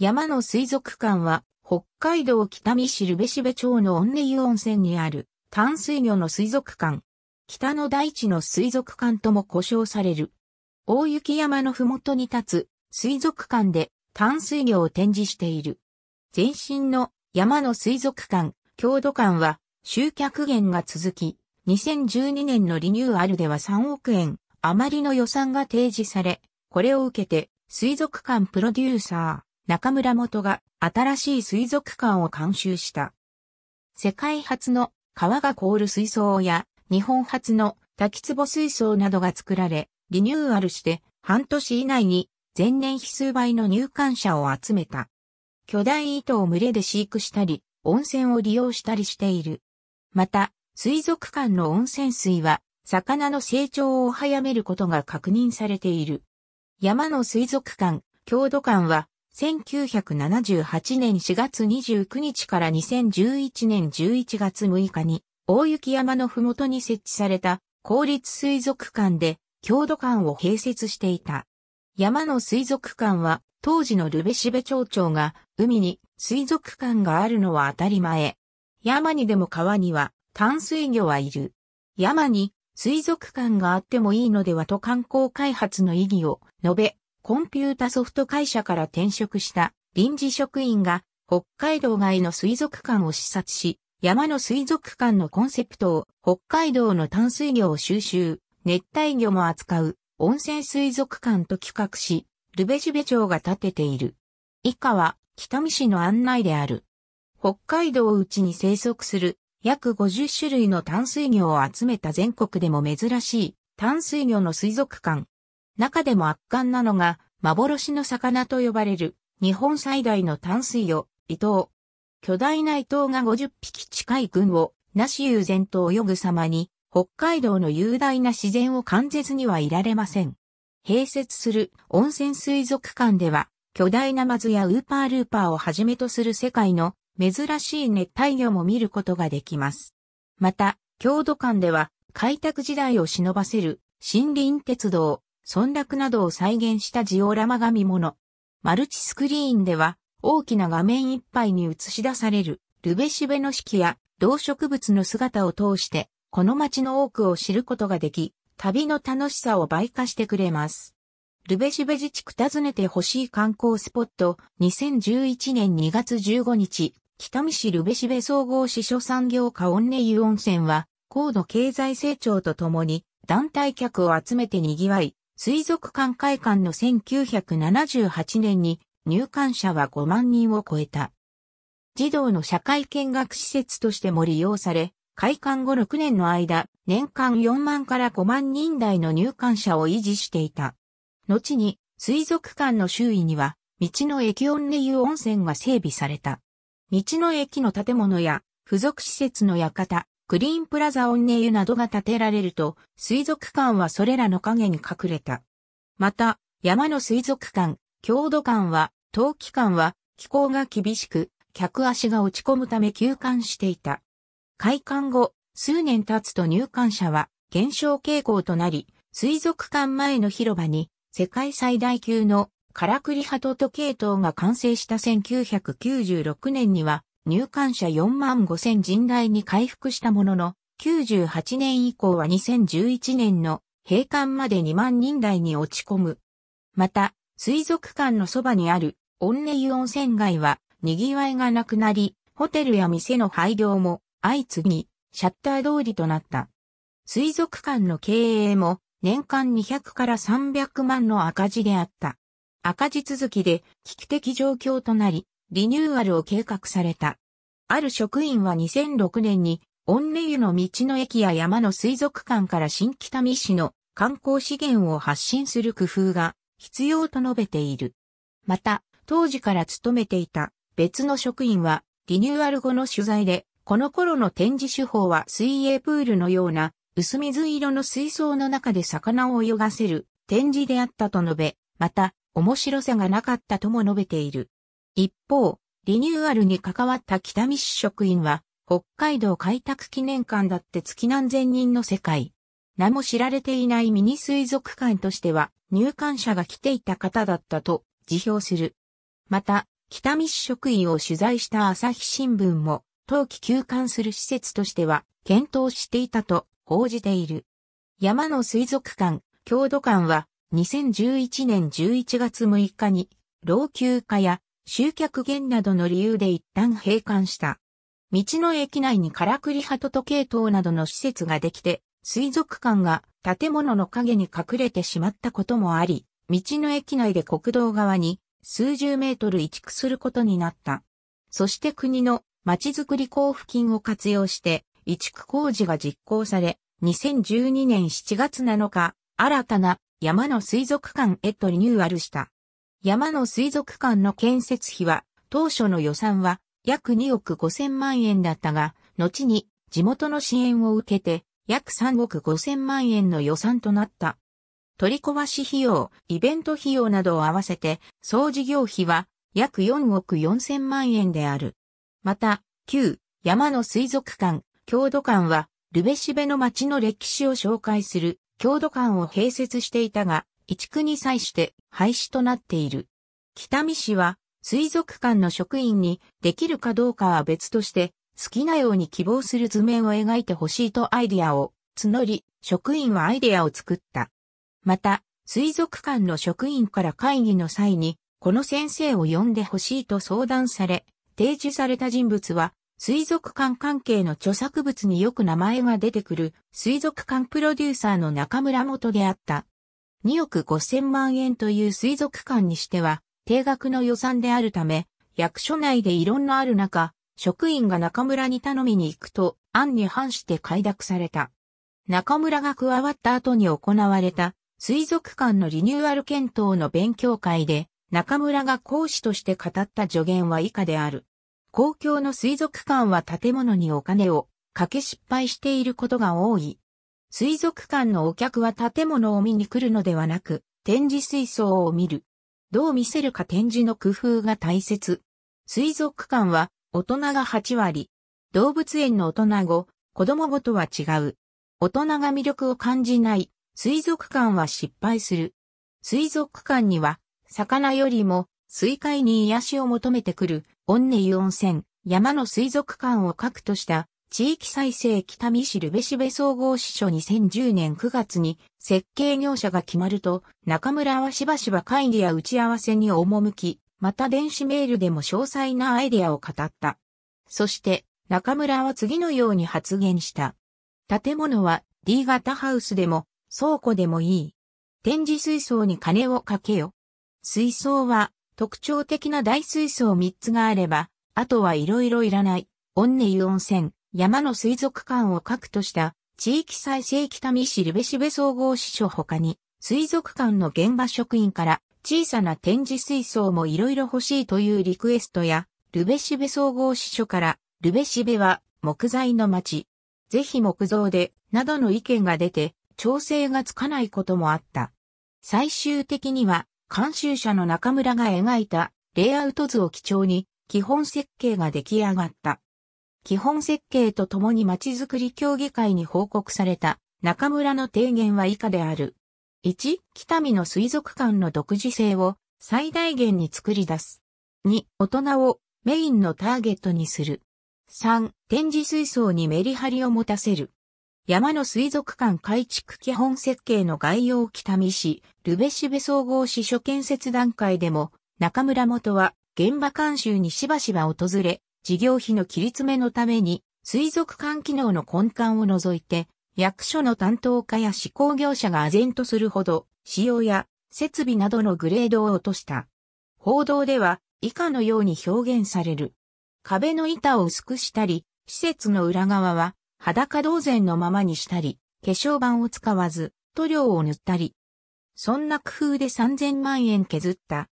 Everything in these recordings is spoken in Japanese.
山の水族館は、北海道北見市べしべ町の温根湯温泉にある淡水魚の水族館。北の大地の水族館とも呼称される。大雪山のふもとに立つ水族館で淡水魚を展示している。前身の山の水族館、郷土館は集客減が続き、2012年のリニューアルでは3億円余りの予算が提示され、これを受けて水族館プロデューサー、中村元が新しい水族館を監修した。世界初の川が凍る水槽や日本初の滝壺水槽などが作られ、リニューアルして半年以内に前年比数倍の入館者を集めた。巨大糸を群れで飼育したり、温泉を利用したりしている。また、水族館の温泉水は、魚の成長を早めることが確認されている。山の水族館、郷土館は、1978年4月29日から2011年11月6日に、大雪山のふもとに設置された公立水族館で、郷土館を併設していた。山の水族館は、当時のルベシベ町長が、海に水族館があるのは当たり前。山にでも川には、淡水魚はいる。山に水族館があってもいいのではと観光開発の意義を述べ、コンピュータソフト会社から転職した臨時職員が北海道外の水族館を視察し、山の水族館のコンセプトを北海道の淡水魚を収集、熱帯魚も扱う温泉水族館と企画し、ルベジベ町が建てている。以下は北見市の案内である。北海道内に生息する約50種類の淡水魚を集めた全国でも珍しい淡水魚の水族館中でも圧巻なのが、幻の魚と呼ばれる、日本最大の淡水魚、伊東。巨大な伊東が50匹近い群を、なし悠然と泳ぐ様に、北海道の雄大な自然を感絶にはいられません。併設する温泉水族館では、巨大なマズやウーパールーパーをはじめとする世界の珍しい熱帯魚も見ることができます。また、郷土館では開拓時代を忍ばせる森林鉄道村落などを再現したジオラマ紙物。マルチスクリーンでは、大きな画面いっぱいに映し出される、ルベシベの式や動植物の姿を通して、この街の多くを知ることができ、旅の楽しさを倍化してくれます。ルベシベ自治区訪ねてほしい観光スポット、2011年2月15日、北見市ルベシベ総合支所産業課オンネ湯温泉は、高度経済成長とともに、団体客を集めて賑わい、水族館会館の1978年に入館者は5万人を超えた。児童の社会見学施設としても利用され、開館後6年の間、年間4万から5万人台の入館者を維持していた。後に、水族館の周囲には、道の駅オン湯温泉が整備された。道の駅の建物や、付属施設の館、クリーンプラザオンネユなどが建てられると、水族館はそれらの影に隠れた。また、山の水族館、郷土館は、冬季館は、気候が厳しく、客足が落ち込むため休館していた。開館後、数年経つと入館者は減少傾向となり、水族館前の広場に世界最大級のカラクリハトト系統が完成した1996年には入館者4万5千人台に回復したものの、98年以降は2011年の閉館まで2万人台に落ち込む。また、水族館のそばにあるオンネイ温泉街は賑わいがなくなり、ホテルや店の廃業も相次ぎ、シャッター通りとなった。水族館の経営も年間200から300万の赤字であった。赤字続きで危機的状況となり、リニューアルを計画された。ある職員は2006年に、オンレ湯の道の駅や山の水族館から新北見市の観光資源を発信する工夫が必要と述べている。また、当時から勤めていた別の職員は、リニューアル後の取材で、この頃の展示手法は水泳プールのような薄水色の水槽の中で魚を泳がせる展示であったと述べ、また面白さがなかったとも述べている。一方、リニューアルに関わった北見市職員は、北海道開拓記念館だって月何千人の世界。名も知られていないミニ水族館としては、入館者が来ていた方だったと辞表する。また、北見市職員を取材した朝日新聞も、冬季休館する施設としては、検討していたと報じている。山の水族館、郷土館は、2011年11月6日に、老朽化や集客減などの理由で一旦閉館した。道の駅内にからくりハト時計等などの施設ができて、水族館が建物の影に隠れてしまったこともあり、道の駅内で国道側に数十メートル移築することになった。そして国の町づくり交付金を活用して移築工事が実行され、2012年7月7日、新たな山の水族館へとリニューアルした。山の水族館の建設費は、当初の予算は約2億5千万円だったが、後に地元の支援を受けて約3億5千万円の予算となった。取り壊し費用、イベント費用などを合わせて、総事業費は約4億4千万円である。また、旧山の水族館、郷土館は、ルベシベの町の歴史を紹介する郷土館を併設していたが、移築に際して廃止となっている。北見市は水族館の職員にできるかどうかは別として好きなように希望する図面を描いてほしいとアイディアを募り、職員はアイディアを作った。また、水族館の職員から会議の際に、この先生を呼んでほしいと相談され、提示された人物は、水族館関係の著作物によく名前が出てくる水族館プロデューサーの中村元であった。2億5千万円という水族館にしては、定額の予算であるため、役所内で異論のある中、職員が中村に頼みに行くと、案に反して快諾された。中村が加わった後に行われた、水族館のリニューアル検討の勉強会で、中村が講師として語った助言は以下である。公共の水族館は建物にお金をかけ失敗していることが多い。水族館のお客は建物を見に来るのではなく、展示水槽を見る。どう見せるか展示の工夫が大切。水族館は大人が8割。動物園の大人語、子供語とは違う。大人が魅力を感じない。水族館は失敗する。水族館には、魚よりも水海に癒しを求めてくる、オンネ湯温泉、山の水族館を核とした地域再生北見市ルベシベ総合支所2010年9月に設計業者が決まると、中村はしばしば会議や打ち合わせに赴き、また電子メールでも詳細なアイデアを語った。そして、中村は次のように発言した。建物は D 型ハウスでも倉庫でもいい。展示水槽に金をかけよ。水槽は特徴的な大水槽3つがあれば、あとはいろいろいらない。オンネイ温泉、山の水族館を核とした地域再生北見市ルベシベ総合支所他に水族館の現場職員から小さな展示水槽もいろいろ欲しいというリクエストやルベシベ総合支所からルベシベは木材の町、ぜひ木造でなどの意見が出て調整がつかないこともあった。最終的には監修者の中村が描いたレイアウト図を基調に基本設計が出来上がった。基本設計とともにまちづくり協議会に報告された中村の提言は以下である。1、北見の水族館の独自性を最大限に作り出す。2、大人をメインのターゲットにする。3、展示水槽にメリハリを持たせる。山の水族館改築基本設計の概要北見市、ルベシベ総合支所建設段階でも、中村元は現場監修にしばしば訪れ、事業費の切り詰めのために、水族館機能の根幹を除いて、役所の担当課や施工業者が唖然とするほど、使用や設備などのグレードを落とした。報道では、以下のように表現される。壁の板を薄くしたり、施設の裏側は裸同然のままにしたり、化粧板を使わず、塗料を塗ったり。そんな工夫で3000万円削った。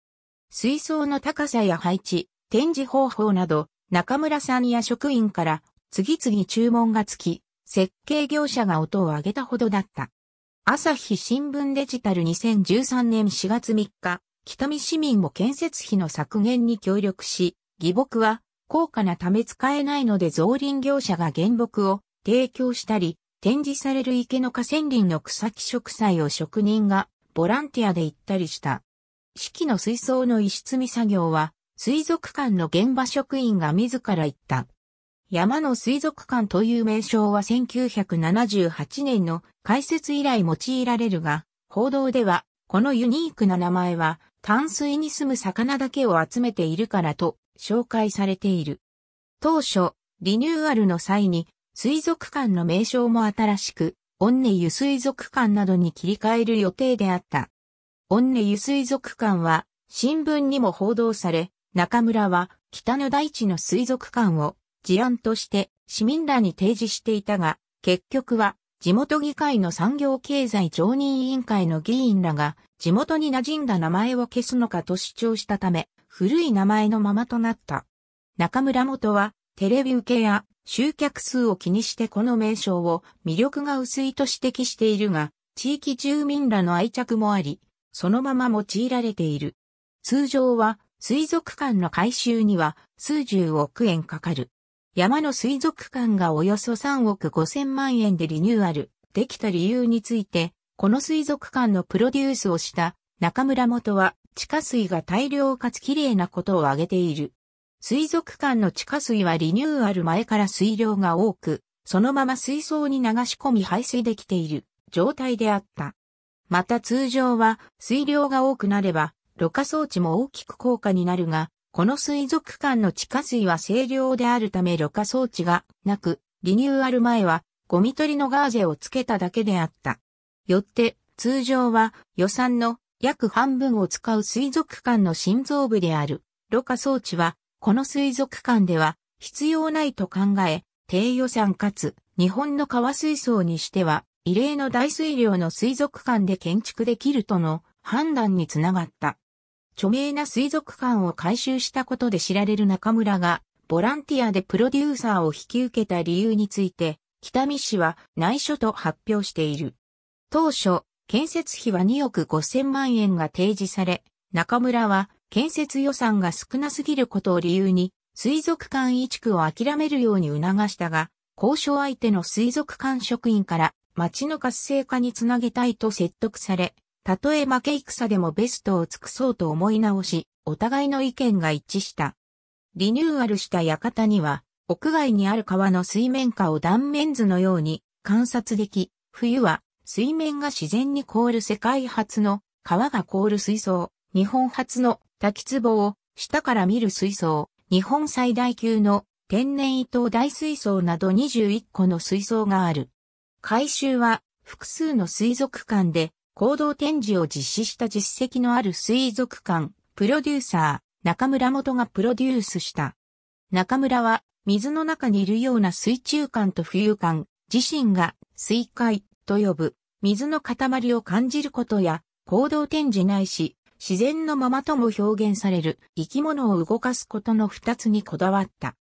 水槽の高さや配置、展示方法など、中村さんや職員から次々注文がつき、設計業者が音を上げたほどだった。朝日新聞デジタル2013年4月3日、北見市民も建設費の削減に協力し、義木は高価なため使えないので造林業者が原木を提供したり、展示される池の河川林の草木植栽を職人がボランティアで行ったりした。四季の水槽の石積み作業は水族館の現場職員が自ら言った。山の水族館という名称は1978年の開設以来用いられるが、報道では、このユニークな名前は、淡水に住む魚だけを集めているからと紹介されている。当初、リニューアルの際に、水族館の名称も新しく、オンネ湯水族館などに切り替える予定であった。オンネ湯水族館は、新聞にも報道され、中村は北の大地の水族館を事案として市民らに提示していたが、結局は地元議会の産業経済常任委員会の議員らが地元に馴染んだ名前を消すのかと主張したため、古い名前のままとなった。中村元はテレビ受けや集客数を気にしてこの名称を魅力が薄いと指摘しているが、地域住民らの愛着もあり、そのまま用いられている。通常は水族館の改修には数十億円かかる。山の水族館がおよそ3億5千万円でリニューアルできた理由について、この水族館のプロデュースをした中村元は地下水が大量かつ綺麗なことを挙げている。水族館の地下水はリニューアル前から水量が多く、そのまま水槽に流し込み排水できている状態であった。また通常は水量が多くなればろ過装置も大きく効果になるが、この水族館の地下水は清涼であるためろ過装置がなく、リニューアル前はゴミ取りのガーゼをつけただけであった。よって、通常は予算の約半分を使う水族館の心臓部である、ろ過装置は、この水族館では必要ないと考え、低予算かつ日本の川水槽にしては異例の大水量の水族館で建築できるとの判断につながった。著名な水族館を改修したことで知られる中村が、ボランティアでプロデューサーを引き受けた理由について、北見市は内緒と発表している。当初、建設費は2億5000万円が提示され、中村は建設予算が少なすぎることを理由に、水族館移築を諦めるように促したが、交渉相手の水族館職員から町の活性化につなげたいと説得され、たとえ負け戦でもベストを尽くそうと思い直し、お互いの意見が一致した。リニューアルした館には、屋外にある川の水面下を断面図のように観察でき、冬は水面が自然に凍る世界初の川が凍る水槽、日本初の滝壺を下から見る水槽、日本最大級の天然伊東大水槽など21個の水槽がある。改修は複数の水族館で行動展示を実施した実績のある水族館、プロデューサー、中村元がプロデュースした。中村は、水の中にいるような水中感と浮遊感、自身が水海と呼ぶ、水の塊を感じることや、行動展示ないし、自然のままとも表現される生き物を動かすことの二つにこだわった。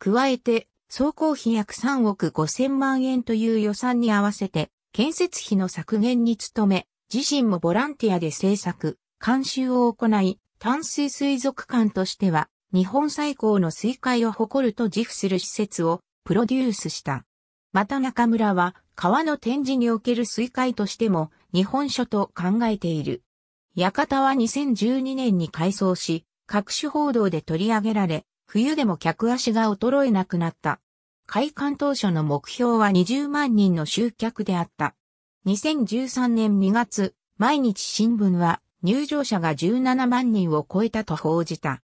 加えて、総工費約3億5千万円という予算に合わせて、建設費の削減に努め、自身もボランティアで制作、監修を行い、淡水水族館としては日本最高の水海を誇ると自負する施設をプロデュースした。また中村は川の展示における水海としても日本書と考えている。館は2012年に改装し、各種報道で取り上げられ、冬でも客足が衰えなくなった。開館当初の目標は20万人の集客であった。2013年2月、毎日新聞は入場者が17万人を超えたと報じた。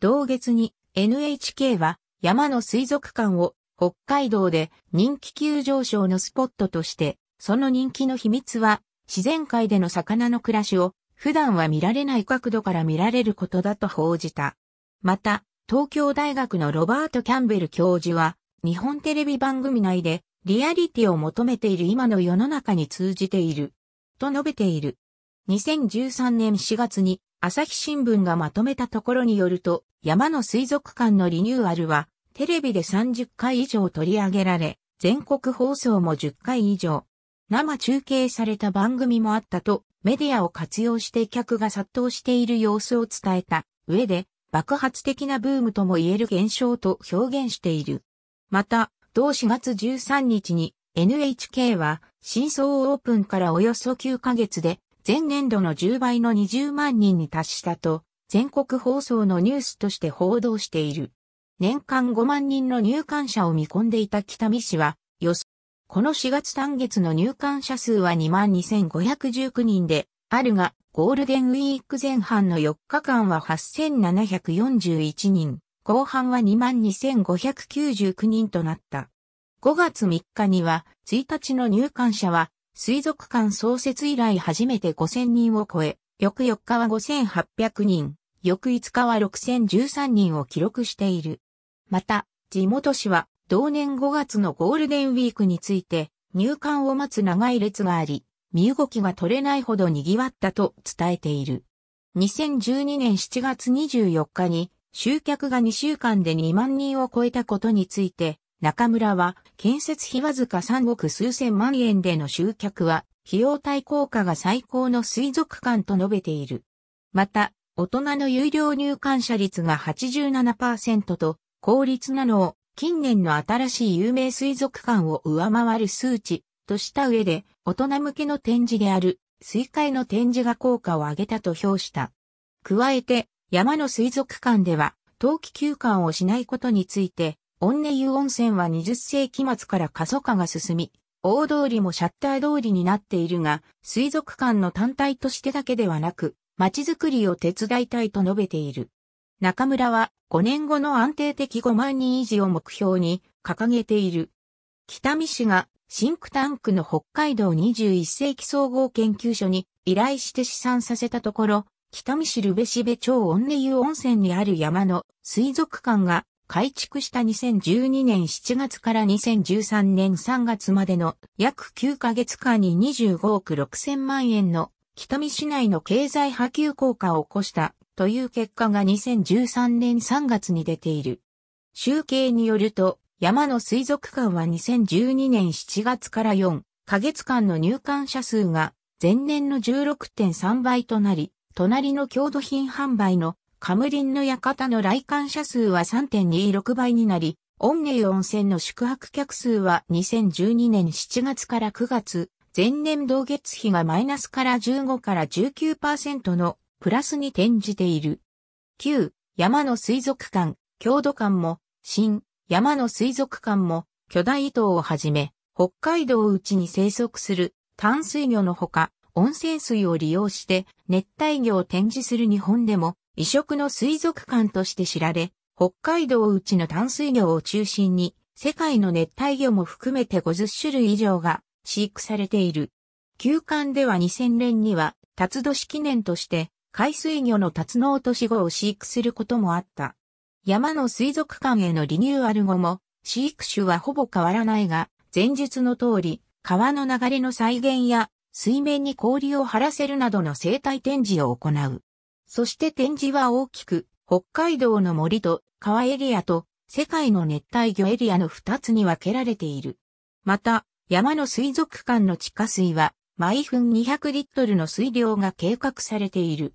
同月に NHK は山の水族館を北海道で人気急上昇のスポットとして、その人気の秘密は自然界での魚の暮らしを普段は見られない角度から見られることだと報じた。また、東京大学のロバート・キャンベル教授は、日本テレビ番組内でリアリティを求めている今の世の中に通じている。と述べている。2013年4月に朝日新聞がまとめたところによると、山の水族館のリニューアルは、テレビで30回以上取り上げられ、全国放送も10回以上。生中継された番組もあったと、メディアを活用して客が殺到している様子を伝えた上で、爆発的なブームとも言える現象と表現している。また、同4月13日に NHK は真相オープンからおよそ9ヶ月で前年度の10倍の20万人に達したと全国放送のニュースとして報道している。年間5万人の入館者を見込んでいた北見市は予想。この4月単月の入館者数は22,519人であるが、ゴールデンウィーク前半の4日間は8,741人。後半は22,599人となった。5月3日には、1日の入館者は、水族館創設以来初めて5000人を超え、翌4日は5800人、翌5日は6013人を記録している。また、地元市は、同年5月のゴールデンウィークについて、入館を待つ長い列があり、身動きが取れないほど賑わったと伝えている。2012年7月24日に集客が2週間で2万人を超えたことについて、中村は建設費わずか3億数千万円での集客は費用対効果が最高の水族館と述べている。また、大人の有料入館者率が87%と効率なのを近年の新しい有名水族館を上回る数値とした上で大人向けの展示である水海の展示が効果を上げたと評した。加えて山の水族館では、冬季休館をしないことについて、温ネ湯温泉は20世紀末から過疎化が進み、大通りもシャッター通りになっているが、水族館の単体としてだけではなく、街づくりを手伝いたいと述べている。中村は5年後の安定的5万人維持を目標に掲げている。北見市がシンクタンクの北海道21世紀総合研究所に依頼して試算させたところ、北見市ルベシベ町オンネ湯温泉にある山の水族館が改築した2012年7月から2013年3月までの約9ヶ月間に25億6千万円の北見市内の経済波及効果を起こしたという結果が2013年3月に出ている。集計によると山の水族館は2012年7月から4ヶ月間の入館者数が前年の16.3倍となり隣の郷土品販売のカムリンの館の来館者数は3.26倍になり、オンネイ温泉の宿泊客数は2012年7月から9月、前年同月比がマイナスから15から19%のプラスに転じている。旧山の水族館、郷土館も、新、山の水族館も、巨大糸をはじめ、北海道内に生息する淡水魚のほか、温泉水を利用して熱帯魚を展示する日本でも異色の水族館として知られ、北海道内の淡水魚を中心に世界の熱帯魚も含めて50種類以上が飼育されている。休館では2000年には、辰年記念として、海水魚の辰の落とし子を飼育することもあった。山の水族館へのリニューアル後も、飼育種はほぼ変わらないが、前述の通り、川の流れの再現や水面に氷を張らせるなどの生態展示を行う。そして展示は大きく、北海道の森と川エリアと世界の熱帯魚エリアの2つに分けられている。また、山の水族館の地下水は、毎分200リットルの水量が計画されている。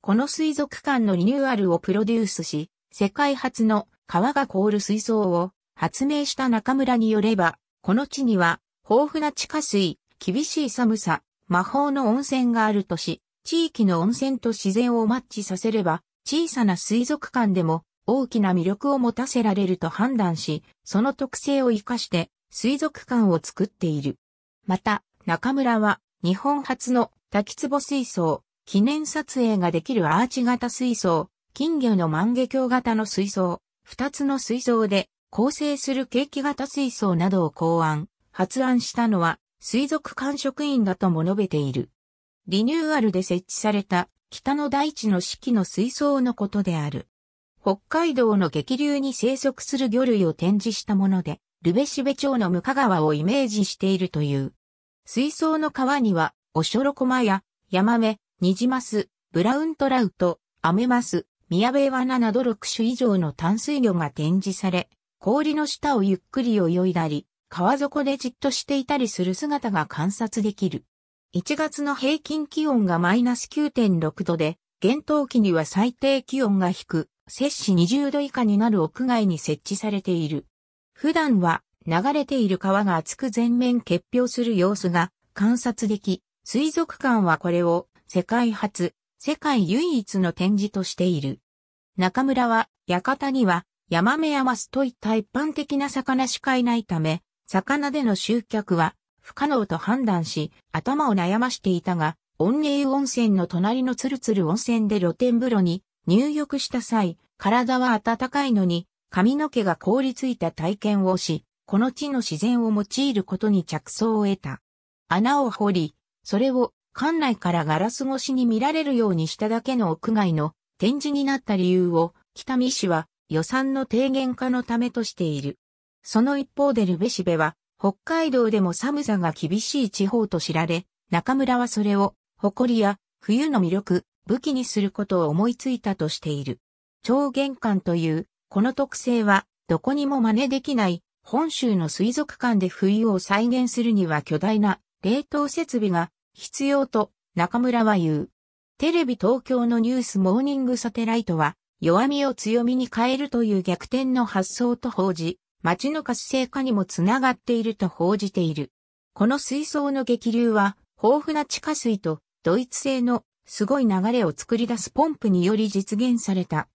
この水族館のリニューアルをプロデュースし、世界初の川が凍る水槽を発明した中村によれば、この地には豊富な地下水、厳しい寒さ、魔法の温泉があるとし、地域の温泉と自然をマッチさせれば、小さな水族館でも大きな魅力を持たせられると判断し、その特性を活かして水族館を作っている。また、中村は日本初の滝壺水槽、記念撮影ができるアーチ型水槽、金魚の万華鏡型の水槽、二つの水槽で構成するケーキ型水槽などを考案、発案したのは水族館職員だとも述べている。リニューアルで設置された北の大地の四季の水槽のことである。北海道の激流に生息する魚類を展示したもので、ルベシベ町のムカ川をイメージしているという。水槽の川には、オショロコマや、ヤマメ、ニジマス、ブラウントラウト、アメマス、ミヤベイワナなど6種以上の淡水魚が展示され、氷の下をゆっくり泳いだり、川底でじっとしていたりする姿が観察できる。1月の平均気温がマイナス9.6度で、厳冬期には最低気温が低、く、摂氏20度以下になる屋外に設置されている。普段は流れている川が厚く全面結氷する様子が観察でき、水族館はこれを世界初、世界唯一の展示としている。中村は、館には、ヤマメやマスといった一般的な魚しかいないため、魚での集客は不可能と判断し、頭を悩ましていたが、温寧温泉の隣のつるつる温泉で露天風呂に入浴した際、体は暖かいのに髪の毛が凍りついた体験をし、この地の自然を用いることに着想を得た。穴を掘り、それを館内からガラス越しに見られるようにしただけの屋外の展示になった理由を北見市は予算の低減化のためとしている。その一方でルベシベは、北海道でも寒さが厳しい地方と知られ、中村はそれを、誇りや冬の魅力、武器にすることを思いついたとしている。超玄関という、この特性は、どこにも真似できない、本州の水族館で冬を再現するには巨大な冷凍設備が必要と中村は言う。テレビ東京のニュースモーニングサテライトは弱みを強みに変えるという逆転の発想と報じ、町の活性化にもつながっていると報じている。この水槽の激流は、豊富な地下水とドイツ製のすごい流れを作り出すポンプにより実現された。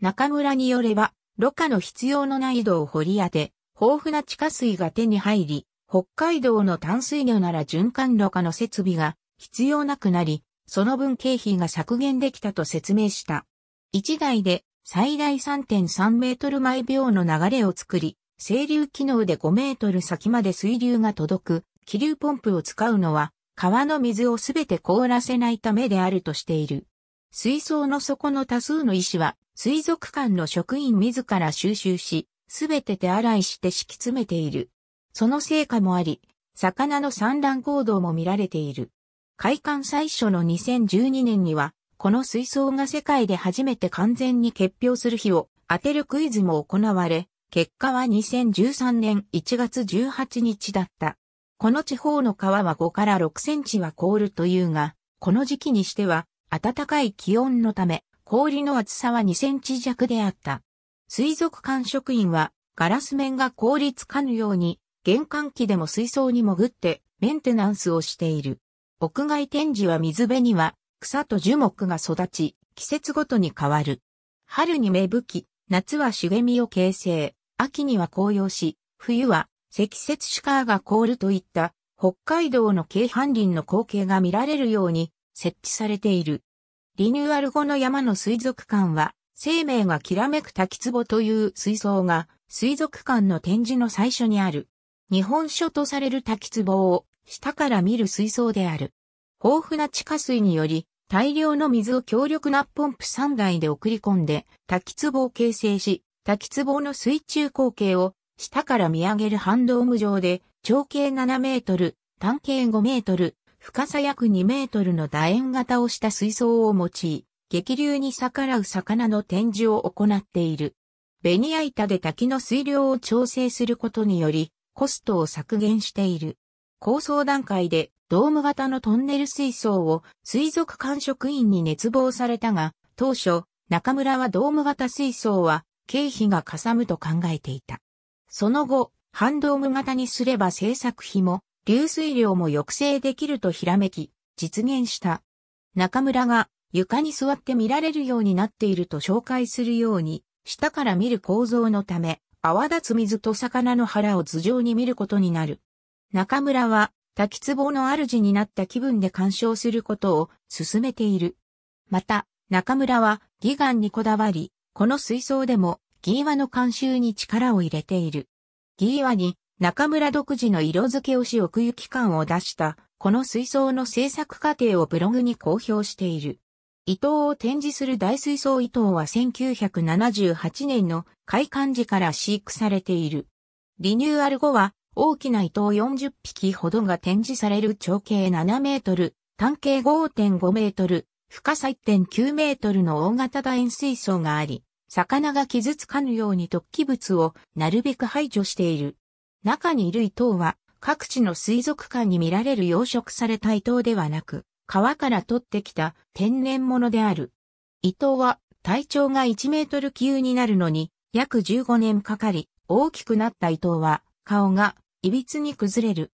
中村によれば、ろ過の必要のない井戸を掘り当て、豊富な地下水が手に入り、北海道の淡水魚なら循環ろ過の設備が必要なくなり、その分経費が削減できたと説明した。1台で最大3.3メートル毎秒の流れを作り、整流機能で5メートル先まで水流が届く、気流ポンプを使うのは、川の水をすべて凍らせないためであるとしている。水槽の底の多数の石は、水族館の職員自ら収集し、すべて手洗いして敷き詰めている。その成果もあり、魚の産卵行動も見られている。開館最初の2012年には、この水槽が世界で初めて完全に結氷する日を当てるクイズも行われ、結果は2013年1月18日だった。この地方の川は5から6センチは凍るというが、この時期にしては暖かい気温のため、氷の厚さは2センチ弱であった。水族館職員はガラス面が凍りつかぬように、玄関機でも水槽に潜ってメンテナンスをしている。屋外展示は水辺には草と樹木が育ち、季節ごとに変わる。春に芽吹き、夏は茂みを形成。秋には紅葉し、冬は積雪シカーが凍るといった北海道の京阪林の光景が見られるように設置されている。リニューアル後の山の水族館は、生命がきらめく滝壺という水槽が水族館の展示の最初にある。日本書とされる滝壺を下から見る水槽である。豊富な地下水により大量の水を強力なポンプ3台で送り込んで滝壺を形成し、滝壺の水中光景を下から見上げる半ドーム上で長径7メートル、単径5メートル、深さ約2メートルの楕円型をした水槽を用い、激流に逆らう魚の展示を行っている。ベニヤ板で滝の水量を調整することにより、コストを削減している。構想段階でドーム型のトンネル水槽を水族館職員に熱望されたが、当初、中村はドーム型水槽は経費がかさむと考えていた。その後、ハンドーム型にすれば製作費も流水量も抑制できるとひらめき、実現した。中村が床に座って見られるようになっていると紹介するように、下から見る構造のため、泡立つ水と魚の腹を頭上に見ることになる。中村は、滝壺の主になった気分で鑑賞することを勧めている。また、中村は、義眼にこだわり、この水槽でもギーワの監修に力を入れている。ギーワに中村独自の色付けをし奥行き感を出したこの水槽の制作過程をブログに公表している。伊藤を展示する大水槽伊藤は1978年の開館時から飼育されている。リニューアル後は大きな伊藤40匹ほどが展示される長径7メートル、単径5.5メートル、深さ1.9メートルの大型楕円水槽があり、魚が傷つかぬように突起物をなるべく排除している。中にいる伊藤は各地の水族館に見られる養殖された伊藤ではなく、川から取ってきた天然物である。伊藤は体長が1メートル級になるのに約15年かかり、大きくなった伊藤は顔が歪に崩れる。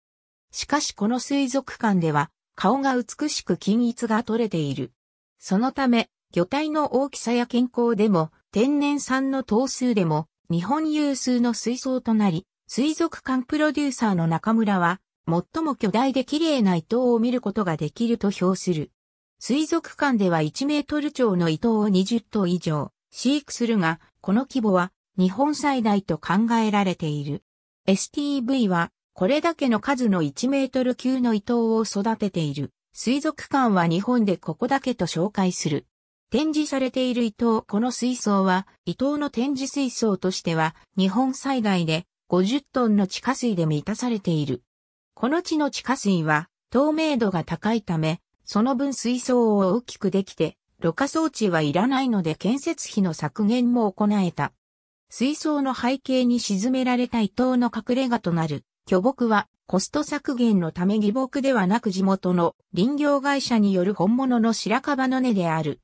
しかしこの水族館では顔が美しく均一が取れている。そのため、魚体の大きさや健康でも、天然産の頭数でも、日本有数の水槽となり、水族館プロデューサーの中村は、最も巨大で綺麗な糸を見ることができると評する。水族館では1メートル超の糸を20頭以上飼育するが、この規模は日本最大と考えられている。STV はこれだけの数の1メートル級の糸を育てている。水族館は日本でここだけと紹介する。展示されている伊藤この水槽は、伊東の展示水槽としては、日本最大で50トンの地下水で満たされている。この地の地下水は、透明度が高いため、その分水槽を大きくできて、ろ過装置はいらないので建設費の削減も行えた。水槽の背景に沈められた伊東の隠れ家となる巨木はコスト削減のため義木ではなく地元の林業会社による本物の白樺の根である。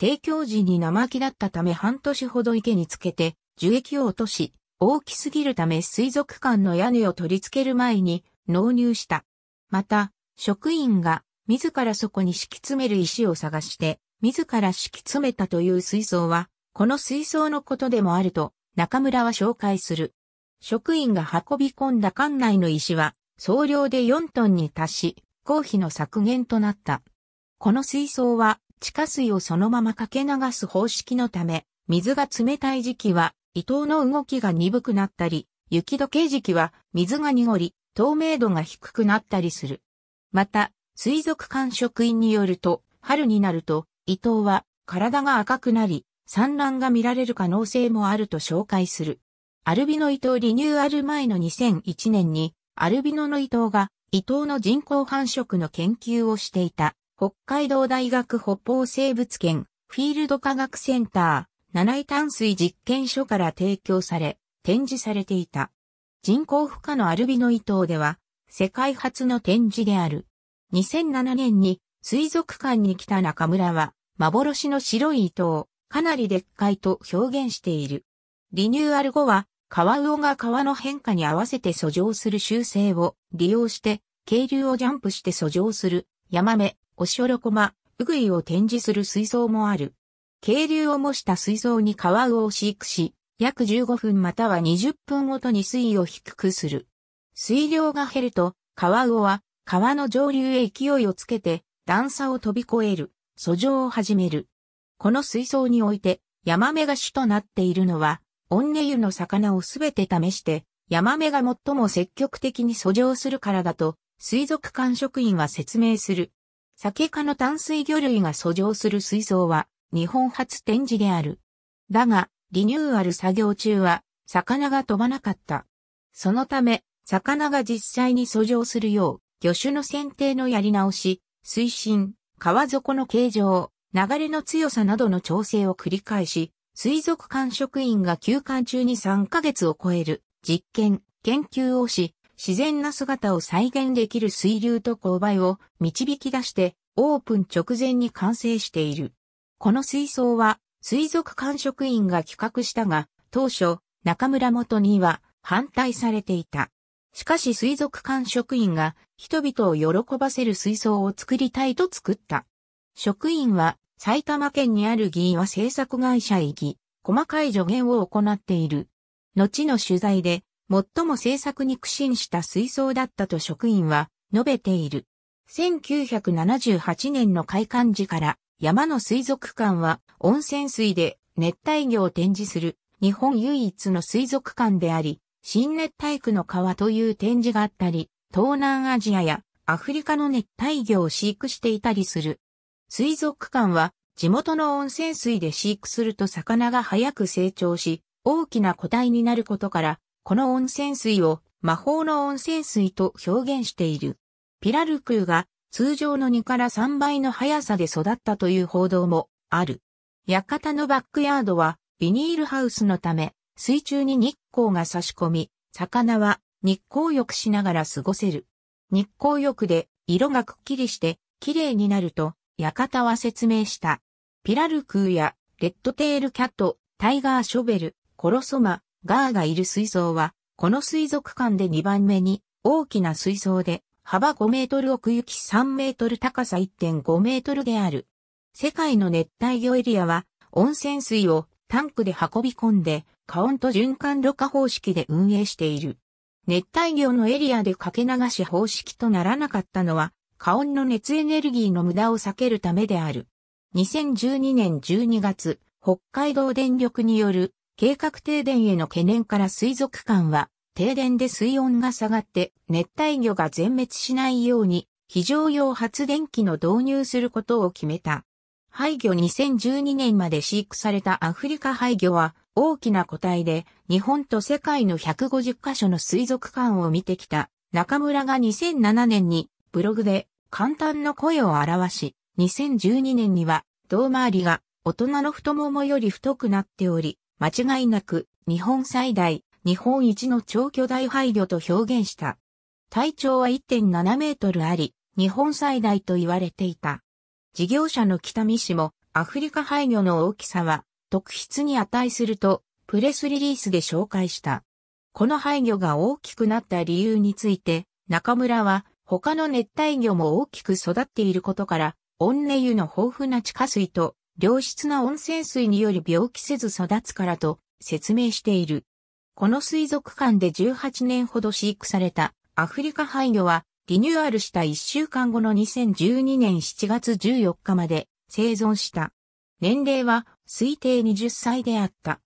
提供時に生木だったため半年ほど池につけて樹液を落とし、大きすぎるため水族館の屋根を取り付ける前に納入した。また、職員が自らそこに敷き詰める石を探して、自ら敷き詰めたという水槽は、この水槽のことでもあると、中村は紹介する。職員が運び込んだ館内の石は、総量で4トンに達し、公費の削減となった。この水槽は、地下水をそのままかけ流す方式のため、水が冷たい時期は、伊藤の動きが鈍くなったり、雪解け時期は水が濁り、透明度が低くなったりする。また、水族館職員によると、春になると、伊藤は体が赤くなり、産卵が見られる可能性もあると紹介する。アルビノ伊藤リニューアル前の2001年に、アルビノの伊藤が、伊藤の人工繁殖の研究をしていた、北海道大学北方生物圏、フィールド科学センター、七井淡水実験所から提供され、展示されていた。人工孵化のアルビノ伊藤では、世界初の展示である。2007年に、水族館に来た中村は、幻の白い伊藤、かなりでっかいと表現している。リニューアル後は、川魚が川の変化に合わせて遡上する習性を利用して、渓流をジャンプして遡上する、ヤマメ、オシオロコマ、ウグイを展示する水槽もある。渓流を模した水槽に川魚を飼育し、約15分または20分ごとに水位を低くする。水量が減ると、川魚は川の上流へ勢いをつけて、段差を飛び越える、遡上を始める。この水槽において、ヤマメが主となっているのは、オンネ湯の魚をすべて試して、ヤマメが最も積極的に遡上するからだと、水族館職員は説明する。酒科の淡水魚類が遡上する水槽は、日本初展示である。だが、リニューアル作業中は、魚が飛ばなかった。そのため、魚が実際に遡上するよう、魚種の選定のやり直し、水深、川底の形状、流れの強さなどの調整を繰り返し、水族館職員が休館中に3ヶ月を超える実験、研究をし、自然な姿を再現できる水流と勾配を導き出してオープン直前に完成している。この水槽は水族館職員が企画したが当初中村元には反対されていた。しかし水族館職員が人々を喜ばせる水槽を作りたいと作った。職員は埼玉県にある議員は制作会社行き、細かい助言を行っている。後の取材で、最も制作に苦心した水槽だったと職員は述べている。1978年の開館時から山の水族館は温泉水で熱帯魚を展示する日本唯一の水族館であり、新熱帯区の川という展示があったり、東南アジアやアフリカの熱帯魚を飼育していたりする水族館は地元の温泉水で飼育すると魚が早く成長し、大きな個体になることから、この温泉水を魔法の温泉水と表現している。ピラルクーが通常の2から3倍の速さで育ったという報道もある。館のバックヤードはビニールハウスのため、水中に日光が差し込み、魚は日光浴しながら過ごせる。日光浴で色がくっきりして綺麗になると館は説明した。ピラルクーやレッドテールキャット、タイガーショベル、コロソマ、ガーがいる水槽は、この水族館で2番目に大きな水槽で、幅5メートル奥行き3メートル高さ1.5メートルである。世界の熱帯魚エリアは、温泉水をタンクで運び込んで、カウント循環ろ過方式で運営している。熱帯魚のエリアでかけ流し方式とならなかったのは、加温の熱エネルギーの無駄を避けるためである。2012年12月、北海道電力による計画停電への懸念から水族館は、停電で水温が下がって熱帯魚が全滅しないように非常用発電機の導入することを決めた。廃魚2012年まで飼育されたアフリカ廃魚は大きな個体で日本と世界の150カ所の水族館を見てきた中村が2007年にブログで簡単の声を表し、2012年には、胴回りが大人の太ももより太くなっており、間違いなく日本最大、日本一の超巨大配慮と表現した。体長は1.7メートルあり、日本最大と言われていた。事業者の北見氏も、アフリカ配慮の大きさは、特筆に値すると、プレスリリースで紹介した。この配慮が大きくなった理由について、中村は、他の熱帯魚も大きく育っていることから、温根湯の豊富な地下水と良質な温泉水により病気せず育つからと説明している。この水族館で18年ほど飼育されたアフリカ廃魚はリニューアルした1週間後の2012年7月14日まで生存した。年齢は推定20歳であった。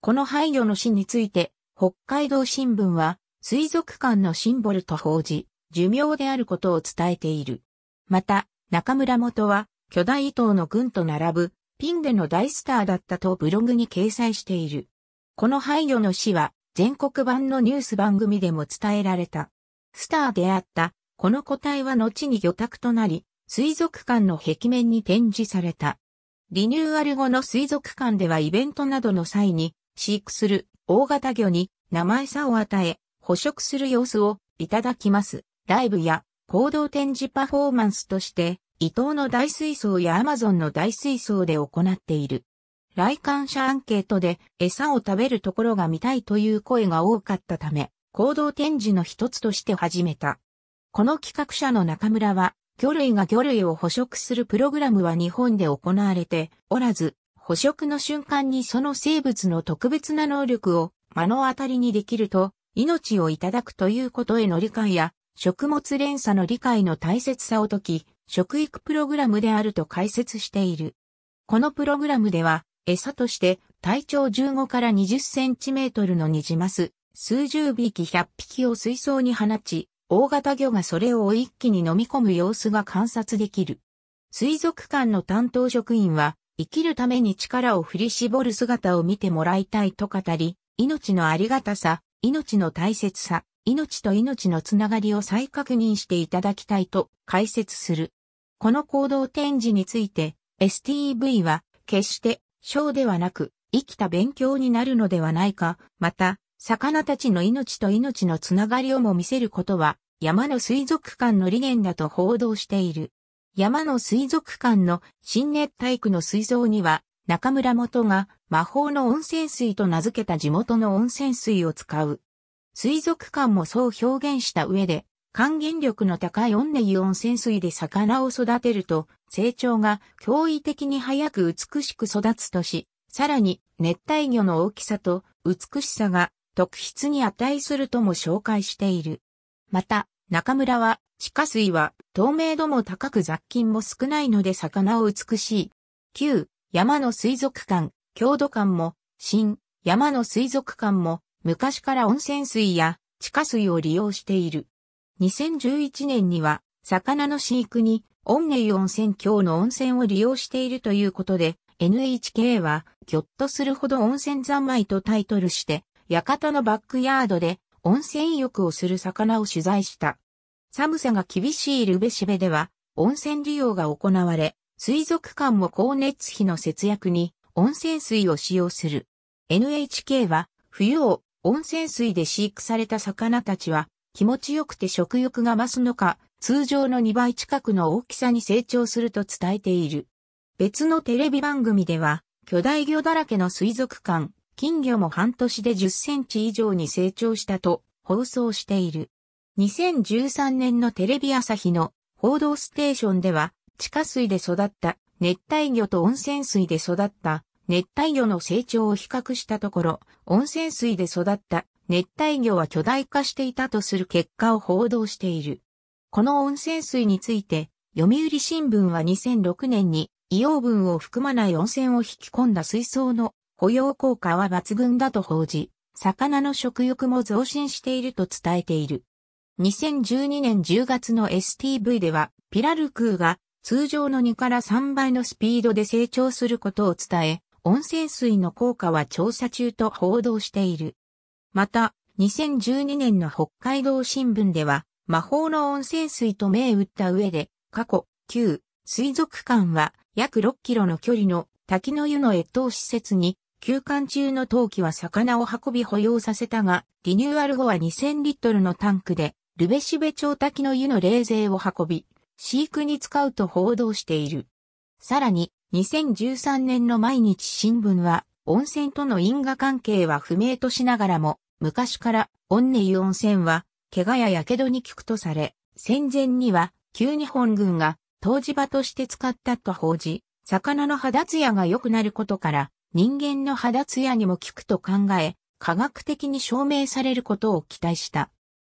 この廃魚の死について北海道新聞は水族館のシンボルと報じ、寿命であることを伝えている。また、中村元は、巨大伊藤の軍と並ぶ、ピンでの大スターだったとブログに掲載している。この配慮の死は、全国版のニュース番組でも伝えられた。スターであった、この個体は後に魚拓となり、水族館の壁面に展示された。リニューアル後の水族館ではイベントなどの際に、飼育する大型魚に名前差を与え、捕食する様子をいただきます。ライブや行動展示パフォーマンスとして、伊藤の大水槽やアマゾンの大水槽で行っている。来館者アンケートで餌を食べるところが見たいという声が多かったため、行動展示の一つとして始めた。この企画者の中村は、魚類が魚類を捕食するプログラムは日本で行われておらず、捕食の瞬間にその生物の特別な能力を目の当たりにできると、命をいただくということへの理解や、食物連鎖の理解の大切さを解き、食育プログラムであると解説している。このプログラムでは、餌として体長15から20センチメートルのニジマス、数十匹100匹を水槽に放ち、大型魚がそれを一気に飲み込む様子が観察できる。水族館の担当職員は、生きるために力を振り絞る姿を見てもらいたいと語り、命のありがたさ、命の大切さ、命と命のつながりを再確認していただきたいと解説する。この行動展示について s t v は決して小ではなく生きた勉強になるのではないか、また魚たちの命と命のつながりをも見せることは山の水族館の理念だと報道している。山の水族館の新熱帯区の水槽には中村元が魔法の温泉水と名付けた地元の温泉水を使う水族館もそう表現した上で、還元力の高いオンネ湯温泉水で魚を育てると、成長が驚異的に早く美しく育つとし、さらに熱帯魚の大きさと美しさが特筆に値するとも紹介している。また、中村は、地下水は透明度も高く雑菌も少ないので魚を美しい。旧、山の水族館、郷土館も、新、山の水族館も、昔から温泉水や地下水を利用している。2011年には、魚の飼育に、温寧温泉郷の温泉を利用しているということで、NHK は、ぎょっとするほど温泉三昧とタイトルして、館のバックヤードで温泉浴をする魚を取材した。寒さが厳しいルベシベでは、温泉利用が行われ、水族館も高熱費の節約に温泉水を使用する。NHK は、冬を温泉水で飼育された魚たちは気持ちよくて食欲が増すのか、通常の2倍近くの大きさに成長すると伝えている。別のテレビ番組では、巨大魚だらけの水族館、金魚も半年で10センチ以上に成長したと放送している。2013年のテレビ朝日の報道ステーションでは、地下水で育った熱帯魚と温泉水で育った熱帯魚の成長を比較したところ、温泉水で育った熱帯魚は巨大化していたとする結果を報道している。この温泉水について、読売新聞は2006年に硫黄分を含まない温泉を引き込んだ水槽の保養効果は抜群だと報じ、魚の食欲も増進していると伝えている。2012年10月の STV では、ピラルクーが通常の2から3倍のスピードで成長することを伝え、温泉水の効果は調査中と報道している。また、2012年の北海道新聞では、魔法の温泉水と銘打った上で、過去、旧、水族館は約6キロの距離の滝の湯の越冬施設に、休館中の陶器は魚を運び保養させたが、リニューアル後は2000リットルのタンクで、ルベシベ町滝の湯の冷泉を運び、飼育に使うと報道している。さらに、2013年の毎日新聞は、温泉との因果関係は不明としながらも、昔から、温根湯温泉は、怪我や火傷に効くとされ、戦前には、旧日本軍が、湯治場として使ったと報じ、魚の肌ツヤが良くなることから、人間の肌ツヤにも効くと考え、科学的に証明されることを期待した。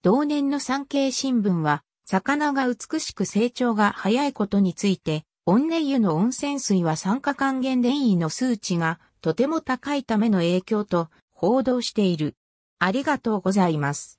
同年の産経新聞は、魚が美しく成長が早いことについて、温熱湯の温泉水は酸化還元電位の数値がとても高いための影響と報道している。ありがとうございます。